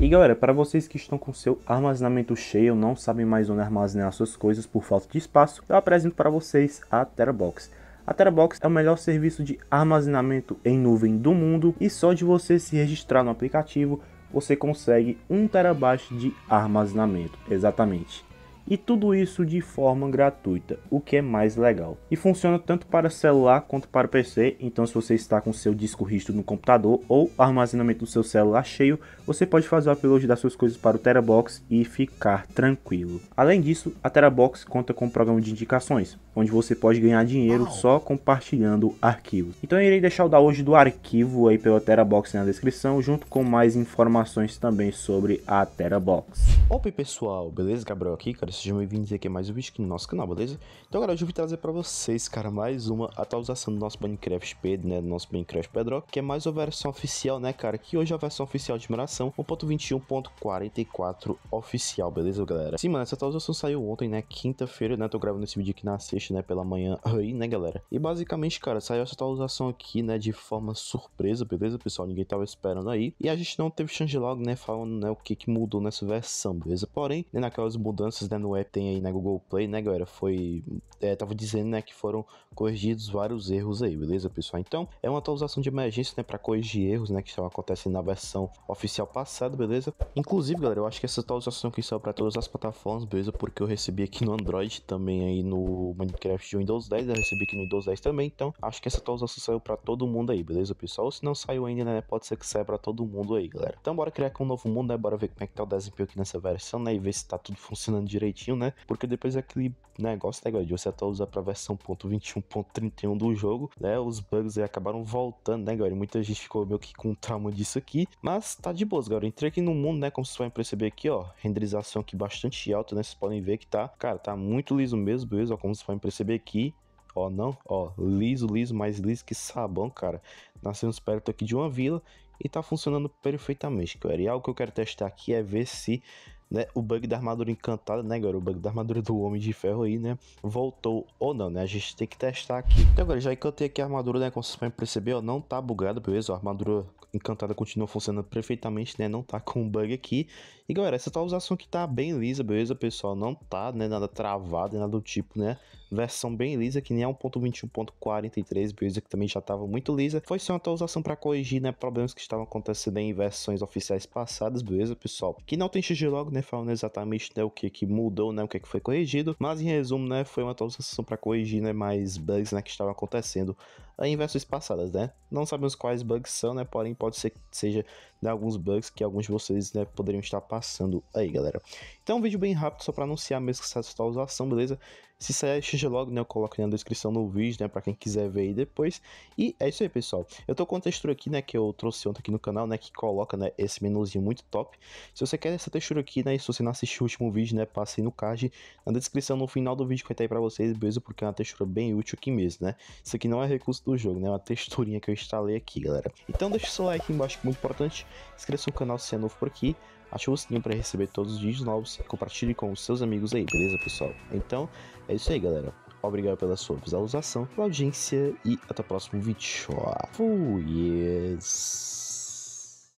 E galera, para vocês que estão com seu armazenamento cheio, não sabem mais onde armazenar suas coisas por falta de espaço, eu apresento para vocês a Terabox. A Terabox é o melhor serviço de armazenamento em nuvem do mundo e só de você se registrar no aplicativo você consegue 1 terabyte de armazenamento, exatamente e tudo isso de forma gratuita, o que é mais legal. E funciona tanto para celular quanto para PC, então se você está com seu disco rígido no computador ou armazenamento do seu celular cheio, você pode fazer o upload das suas coisas para o Terabox e ficar tranquilo. Além disso, a Terabox conta com um programa de indicações, onde você pode ganhar dinheiro só compartilhando arquivos. Então eu irei deixar o download do arquivo aí pela Terabox na descrição, junto com mais informações também sobre a Terabox. Opa pessoal, beleza? Gabriel aqui, cara sejam bem-vindos aqui a é mais um vídeo aqui no nosso canal, beleza? Então, galera, hoje eu vim trazer pra vocês, cara, mais uma atualização do nosso Minecraft Pedro, né, do nosso Minecraft Pedro, que é mais uma versão oficial, né, cara, que hoje é a versão oficial de mineração 1.21.44 oficial, beleza, galera? Sim, mano, essa atualização saiu ontem, né, quinta-feira, né, tô gravando esse vídeo aqui na sexta, né, pela manhã aí, né, galera? E basicamente, cara, saiu essa atualização aqui, né, de forma surpresa, beleza, pessoal? Ninguém tava esperando aí, e a gente não teve changelog, né, falando, né, o que que mudou nessa versão, beleza? Porém, né, naquelas mudanças, né, no app tem aí na Google Play, né, galera? Foi. É, tava dizendo, né, que foram corrigidos vários erros aí, beleza, pessoal? Então, é uma atualização de emergência, né, para corrigir erros, né, que estão acontecendo na versão oficial passada, beleza? Inclusive, galera, eu acho que essa atualização aqui saiu para todas as plataformas, beleza? Porque eu recebi aqui no Android também aí no Minecraft de Windows 10, eu recebi aqui no Windows 10 também, então acho que essa atualização saiu para todo mundo aí, beleza, pessoal? Ou se não saiu ainda, né, pode ser que saia para todo mundo aí, galera. Então, bora criar aqui um novo mundo, né? Bora ver como é que tá o desempenho aqui nessa versão, né, e ver se tá tudo funcionando direito direitinho, né? Porque depois aquele negócio negócio né, de você atualizar para a versão .21.31 do jogo, né? Os bugs acabaram voltando, né, galera? Muita gente ficou meio que com trauma disso aqui, mas tá de boas, galera. entrei aqui no mundo, né, como vocês podem perceber aqui, ó, renderização aqui bastante alta, né? Vocês podem ver que tá, cara, tá muito liso mesmo, beleza? Ó, como vocês podem perceber aqui, ó, não, ó, liso, liso, mais liso que sabão, cara. Nascemos perto aqui de uma vila e tá funcionando perfeitamente, galera. E algo que eu quero testar aqui é ver se né? O bug da armadura encantada, né, galera? O bug da armadura do Homem de Ferro aí, né? Voltou ou não, né? A gente tem que testar aqui. Então, galera, já encantei aqui a armadura, né? Como vocês podem perceber, ó, não tá bugado beleza? A armadura encantada continua funcionando perfeitamente, né? Não tá com bug aqui. E galera, essa atualização aqui tá bem lisa, beleza, pessoal? Não tá, né? Nada travado, nada do tipo, né? Versão bem lisa, que nem a 1.21.43, beleza? Que também já tava muito lisa. Foi só uma atualização para corrigir, né? Problemas que estavam acontecendo em versões oficiais passadas, beleza, pessoal? Que não tem xg logo, né? Falando exatamente né, o que que mudou, né? O que que foi corrigido. Mas em resumo, né? Foi uma atualização para corrigir, né? Mais bugs, né? Que estavam acontecendo em versões passadas, né? Não sabemos quais bugs são, né? Porém, pode ser que seja alguns bugs que alguns de vocês né, poderiam estar passando aí, galera. Então, um vídeo bem rápido só para anunciar mesmo que essa atualização, beleza? Se sair logo né, eu coloco na descrição do vídeo, né, para quem quiser ver aí depois. E é isso aí, pessoal. Eu tô com a textura aqui, né, que eu trouxe ontem aqui no canal, né, que coloca, né, esse menuzinho muito top. Se você quer essa textura aqui, né, e se você não assistiu o último vídeo, né, passe aí no card, na descrição, no final do vídeo que vai estar aí para vocês, beleza? Porque é uma textura bem útil aqui mesmo, né? Isso aqui não é recurso do jogo, né, é uma texturinha que eu instalei aqui, galera. Então deixa o seu like embaixo, que é muito importante. Inscreva-se no canal se é novo por aqui, ative o sininho para receber todos os vídeos novos e compartilhe com os seus amigos aí, beleza, pessoal? Então, é isso aí, galera. Obrigado pela sua visualização, pela audiência e até o próximo vídeo. Fui! Yes.